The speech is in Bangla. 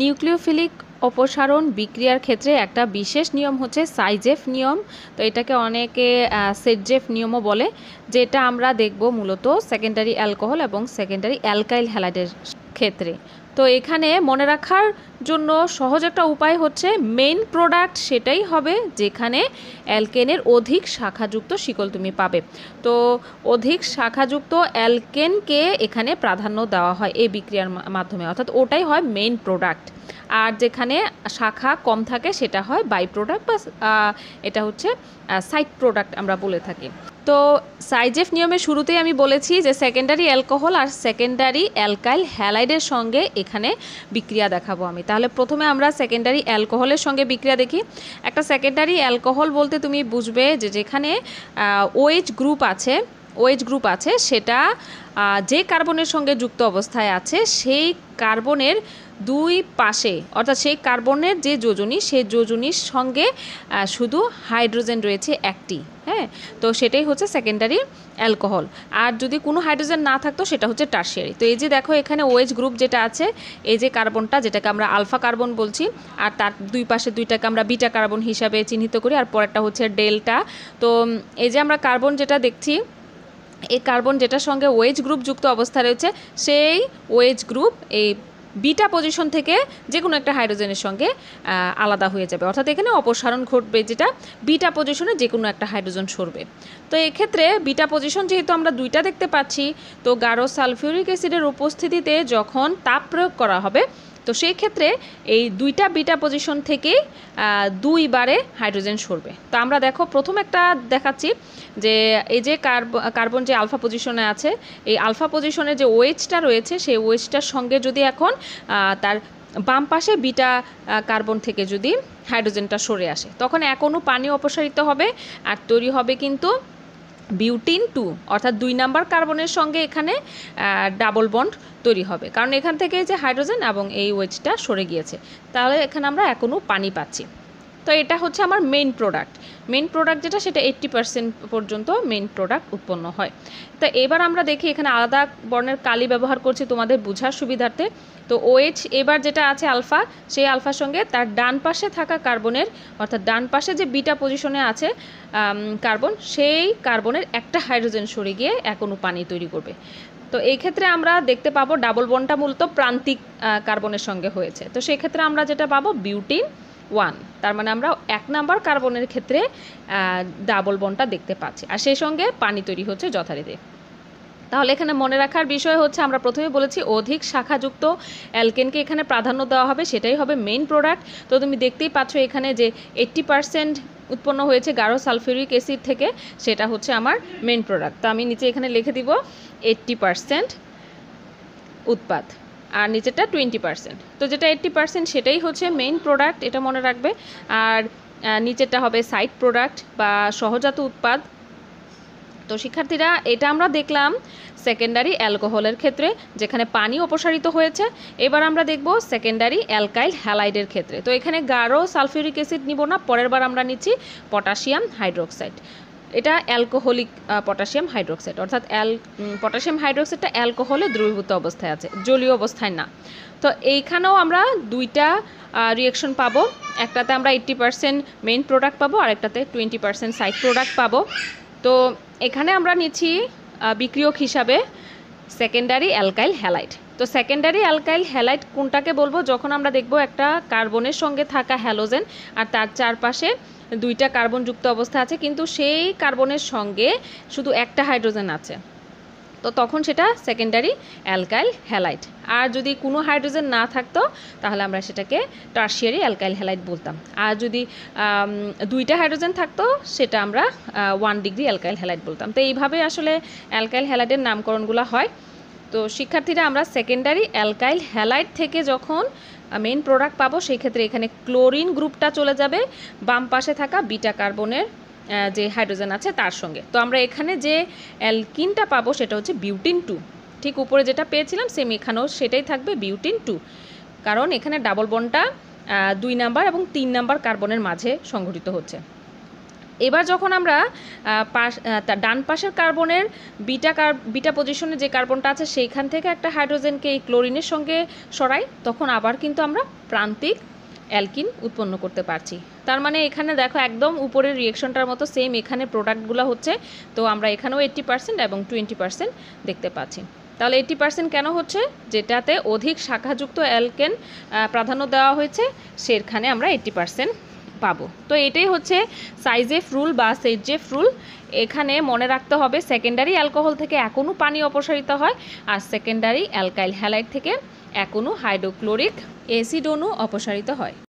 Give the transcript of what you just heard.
নিউক্লিওফিলিক অপসারণ বিক্রিয়ার ক্ষেত্রে একটা বিশেষ নিয়ম হচ্ছে সাইজেফ নিয়ম তো এটাকে অনেকে সেটজেফ নিয়মও বলে যেটা আমরা দেখব মূলত সেকেন্ডারি অ্যালকোহল এবং সেকেন্ডারি অ্যালকাইল হ্যালাইডের ক্ষেত্রে তো এখানে মনে রাখার জন্য সহজ একটা উপায় হচ্ছে মেইন প্রোডাক্ট সেটাই হবে যেখানে অ্যালকেনের অধিক শাখাযুক্ত শিকল তুমি পাবে তো অধিক শাখাযুক্ত অ্যালকেনকে এখানে প্রাধান্য দেওয়া হয় এই বিক্রিয়ার মাধ্যমে অর্থাৎ ওটাই হয় মেইন প্রোডাক্ট আর যেখানে শাখা কম থাকে সেটা হয় বাই প্রোডাক্ট বা এটা হচ্ছে সাইড প্রোডাক্ট আমরা বলে থাকি তো সাইজেফ নিয়মে শুরুতেই আমি বলেছি যে সেকেন্ডারি অ্যালকোহল আর সেকেন্ডারি অ্যালকাইল হ্যালাইডের সঙ্গে এখানে বিক্রিয়া দেখাবো আমি তাহলে প্রথমে আমরা সেকেন্ডারি অ্যালকোহলের সঙ্গে বিক্রিয়া দেখি একটা সেকেন্ডারি অ্যালকোহল বলতে তুমি বুঝবে যে যেখানে ওএইচ গ্রুপ OH আছে ওয়েজ গ্রুপ আছে সেটা যে কার্বনের সঙ্গে যুক্ত অবস্থায় আছে সেই কার্বনের দুই পাশে অর্থাৎ সেই কার্বনের যে যোজনী সেই যোজনীর সঙ্গে শুধু হাইড্রোজেন রয়েছে একটি হ্যাঁ তো সেটাই হচ্ছে সেকেন্ডারি অ্যালকোহল আর যদি কোনো হাইড্রোজেন না থাকতো সেটা হচ্ছে টার্সিয়ারি তো এই যে দেখো এখানে ওয়েজ গ্রুপ যেটা আছে এই যে কার্বনটা যেটাকে আমরা আলফা কার্বন বলছি আর তার দুই পাশে দুইটাকে আমরা বিটা কার্বন হিসাবে চিহ্নিত করি আর পরেরটা হচ্ছে ডেল্টা তো এই যে আমরা কার্বন যেটা দেখছি এই কার্বন যেটার সঙ্গে ওয়েজ গ্রুপ যুক্ত অবস্থায় রয়েছে সেই ওয়েজ গ্রুপ এই বিটা পজিশন থেকে যে কোনো একটা হাইড্রোজেনের সঙ্গে আলাদা হয়ে যাবে অর্থাৎ এখানে অপসারণ ঘটবে যেটা বিটা পজিশনে যে কোনো একটা হাইড্রোজেন সরবে তো এক্ষেত্রে বিটা পজিশন যেহেতু আমরা দুইটা দেখতে পাচ্ছি তো গাঢ় সালফিউরিক অ্যাসিডের উপস্থিতিতে যখন তাপ প্রয়োগ করা হবে তো সেই ক্ষেত্রে এই দুইটা বিটা পজিশন থেকেই দুইবারে হাইড্রোজেন সরবে তো আমরা দেখো প্রথম একটা দেখাচ্ছি যে এই যে কার্বন যে আলফা পজিশনে আছে এই আলফা পজিশনে যে ওয়েজটা রয়েছে সেই ওয়েজটার সঙ্গে যদি এখন তার বাম পাশে বিটা কার্বন থেকে যদি হাইড্রোজেনটা সরে আসে তখন এক পানি অপসারিত হবে আর তৈরি হবে কিন্তু বিউটিন টু অর্থাৎ দুই নাম্বার কার্বনের সঙ্গে এখানে ডাবল বন্ড তৈরি হবে কারণ এখান থেকে যে হাইড্রোজেন এবং এই ওয়েজটা সরে গিয়েছে তাহলে এখানে আমরা এখনও পানি পাচ্ছি তো এটা হচ্ছে আমার মেইন প্রোডাক্ট মেইন প্রোডাক্ট যেটা সেটা এইট্টি পার্সেন্ট পর্যন্ত মেইন প্রোডাক্ট উৎপন্ন হয় তো এবার আমরা দেখি এখানে আলাদা বর্ণের কালি ব্যবহার করছি তোমাদের বোঝার সুবিধার্থে তো ওএইচ এবার যেটা আছে আলফা সেই আলফার সঙ্গে তার ডান পাশে থাকা কার্বনের অর্থাৎ ডান পাশে যে বিটা পজিশনে আছে কার্বন সেই কার্বনের একটা হাইড্রোজেন সরে গিয়ে এক পানি তৈরি করবে তো এই ক্ষেত্রে আমরা দেখতে পাবো ডাবল বনটা মূলত প্রান্তিক কার্বনের সঙ্গে হয়েছে তো সেক্ষেত্রে আমরা যেটা পাবো বিউটিন ওয়ান তার মানে আমরা এক নাম্বার কার্বনের ক্ষেত্রে ডাবল বনটা দেখতে পাচ্ছি আর সেই সঙ্গে পানি তৈরি হচ্ছে যথারীতি তাহলে এখানে মনে রাখার বিষয় হচ্ছে আমরা প্রথমে বলেছি অধিক শাখাযুক্ত অ্যালকেনকে এখানে প্রাধান্য দেওয়া হবে সেটাই হবে মেইন প্রোডাক্ট তো তুমি দেখতেই পাচ্ছ এখানে যে এইট্টি পারসেন্ট উৎপন্ন হয়েছে গাঢ় সালফিউরিক অ্যাসিড থেকে সেটা হচ্ছে আমার মেইন প্রোডাক্ট তো আমি নিচে এখানে লিখে দিব এইট্টি পারসেন্ট উৎপাদ আর নিচেরটা টোয়েন্টি পার্সেন্ট তো যেটা এইট্টি পার্সেন্ট সেটাই হচ্ছে মেইন প্রোডাক্ট এটা মনে রাখবে আর নিচেরটা হবে সাইড প্রোডাক্ট বা সহজাত উৎপাদ তো শিক্ষার্থীরা এটা আমরা দেখলাম সেকেন্ডারি অ্যালকোহলের ক্ষেত্রে যেখানে পানি অপসারিত হয়েছে এবার আমরা দেখব সেকেন্ডারি অ্যালকাইল হ্যালাইডের ক্ষেত্রে তো এখানে গাঢ় সালফিউরিক অ্যাসিড নিব না পরের বার আমরা নিচ্ছি পটাশিয়াম হাইড্রোক্সাইড এটা অ্যালকোহলিক পটাশিয়াম হাইড্রোক্সাইড অর্থাৎ অ্যাল পটাশিয়াম হাইড্রোক্সাইডটা অ্যালকোহলে দ্রবীভূত অবস্থায় আছে জলীয় অবস্থায় না তো এইখানেও আমরা দুইটা রিয়েকশন পাবো একটাতে আমরা এইট্টি পার্সেন্ট মেইন প্রোডাক্ট পাবো আর একটাতে টোয়েন্টি পার্সেন্ট সাইড প্রোডাক্ট পাবো তো এখানে আমরা নিচ্ছি বিক্রিয়ক হিসাবে সেকেন্ডারি অ্যালকাইল হ্যালাইট তো সেকেন্ডারি অ্যালকাইল হ্যালাইট কোনটাকে বলবো যখন আমরা দেখব একটা কার্বনের সঙ্গে থাকা হ্যালোজেন আর তার চারপাশে দুইটা কার্বনযুক্ত অবস্থা আছে কিন্তু সেই কার্বনের সঙ্গে শুধু একটা হাইড্রোজেন আছে তো তখন সেটা সেকেন্ডারি অ্যালকাইল হ্যালাইট আর যদি কোনো হাইড্রোজেন না থাকতো তাহলে আমরা সেটাকে টার্সিয়ারি অ্যালকাইল হ্যালাইট বলতাম আর যদি দুইটা হাইড্রোজেন থাকতো সেটা আমরা ওয়ান ডিগ্রি অ্যালকাইল হ্যালাইট বলতাম তো এইভাবে আসলে অ্যালকাইল হ্যালাইটের নামকরণগুলো হয় তো শিক্ষার্থীরা আমরা সেকেন্ডারি অ্যালকাইল হ্যালাইট থেকে যখন মেন প্রোডাক্ট পাবো সেই ক্ষেত্রে এখানে ক্লোরিন গ্রুপটা চলে যাবে বাম পাশে থাকা বিটা কার্বনের যে হাইড্রোজেন আছে তার সঙ্গে তো আমরা এখানে যে অ্যালকিনটা পাবো সেটা হচ্ছে বিউটিন টু ঠিক উপরে যেটা পেয়েছিলাম সেম এখানেও সেটাই থাকবে বিউটিন টু কারণ এখানে ডাবল বনটা দুই নাম্বার এবং তিন নাম্বার কার্বনের মাঝে সংঘটিত হচ্ছে এবার যখন আমরা পাশ ডান পাশের কার্বনের বিটা কার বিটা পজিশনে যে কার্বনটা আছে সেইখান থেকে একটা হাইড্রোজেনকে এই ক্লোরিনের সঙ্গে সরাই তখন আবার কিন্তু আমরা প্রান্তিক অ্যালকিন উৎপন্ন করতে পারছি তার মানে এখানে দেখো একদম উপরের রিয়েকশনটার মতো সেম এখানে প্রোডাক্টগুলো হচ্ছে তো আমরা এখানেও এইট্টি পার্সেন্ট এবং টোয়েন্টি পার্সেন্ট দেখতে পাচ্ছি তাহলে এইটটি পার্সেন্ট কেন হচ্ছে যেটাতে অধিক শাখাযুক্ত অ্যালকেন প্রাধান্য দেওয়া হয়েছে সেখানে আমরা এইট্টি পার্সেন্ট পাবো তো এটাই হচ্ছে সাইজে ফ্রুল বা সেজেফ ফ্রুল এখানে মনে রাখতে হবে সেকেন্ডারি অ্যালকোহল থেকে এখনও পানি অপসারিত হয় আর সেকেন্ডারি অ্যালকাইল হ্যালাইট থেকে এখনও হাইড্রোক্লোরিক এসিডোনও অপসারিত হয়